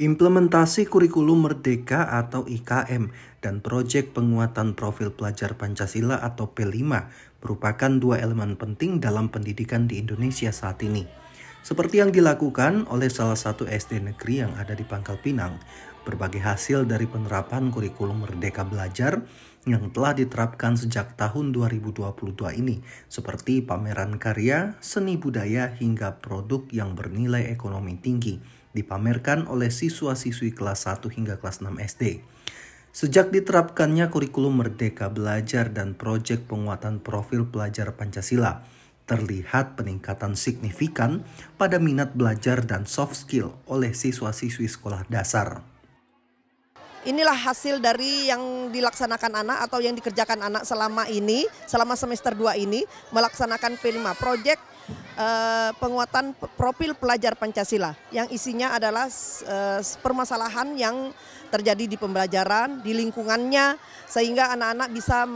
Implementasi kurikulum merdeka atau IKM dan proyek penguatan profil pelajar Pancasila atau P5 merupakan dua elemen penting dalam pendidikan di Indonesia saat ini. Seperti yang dilakukan oleh salah satu SD negeri yang ada di Pangkal Pinang, berbagai hasil dari penerapan kurikulum Merdeka Belajar yang telah diterapkan sejak tahun 2022 ini, seperti pameran karya, seni budaya, hingga produk yang bernilai ekonomi tinggi dipamerkan oleh siswa-siswi kelas 1 hingga kelas 6 SD. Sejak diterapkannya kurikulum Merdeka Belajar dan proyek penguatan profil pelajar Pancasila, terlihat peningkatan signifikan pada minat belajar dan soft skill oleh siswa-siswi sekolah dasar. Inilah hasil dari yang dilaksanakan anak atau yang dikerjakan anak selama ini, selama semester 2 ini, melaksanakan P5, proyek Eh, penguatan profil pelajar Pancasila yang isinya adalah eh, permasalahan yang terjadi di pembelajaran, di lingkungannya sehingga anak-anak bisa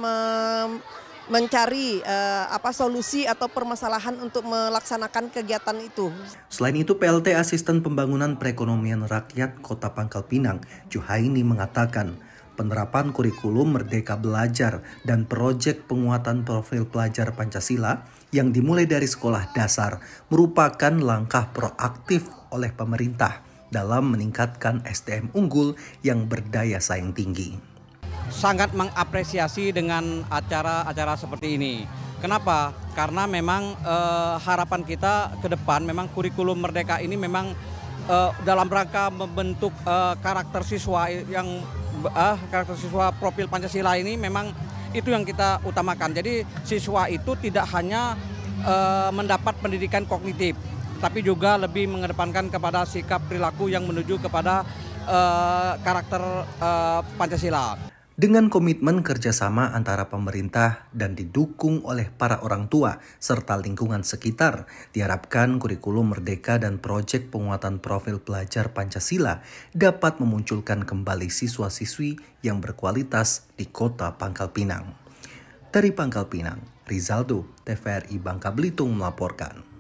mencari eh, apa solusi atau permasalahan untuk melaksanakan kegiatan itu. Selain itu, PLT Asisten Pembangunan Perekonomian Rakyat Kota Pangkal Pinang, Juhaini mengatakan, penerapan kurikulum Merdeka Belajar dan proyek penguatan profil pelajar Pancasila yang dimulai dari sekolah dasar merupakan langkah proaktif oleh pemerintah dalam meningkatkan SDM unggul yang berdaya saing tinggi. Sangat mengapresiasi dengan acara-acara seperti ini. Kenapa? Karena memang e, harapan kita ke depan memang kurikulum merdeka ini memang eh, dalam rangka membentuk eh, karakter siswa yang ah, karakter siswa profil Pancasila ini memang itu yang kita utamakan. Jadi siswa itu tidak hanya uh, mendapat pendidikan kognitif, tapi juga lebih mengedepankan kepada sikap perilaku yang menuju kepada uh, karakter uh, Pancasila dengan komitmen kerjasama antara pemerintah dan didukung oleh para orang tua serta lingkungan sekitar, diharapkan kurikulum merdeka dan proyek penguatan profil pelajar Pancasila dapat memunculkan kembali siswa-siswi yang berkualitas di kota Pangkal Pinang. Dari Pangkal Pinang, Rizaldo, TVRI Bangka Belitung melaporkan.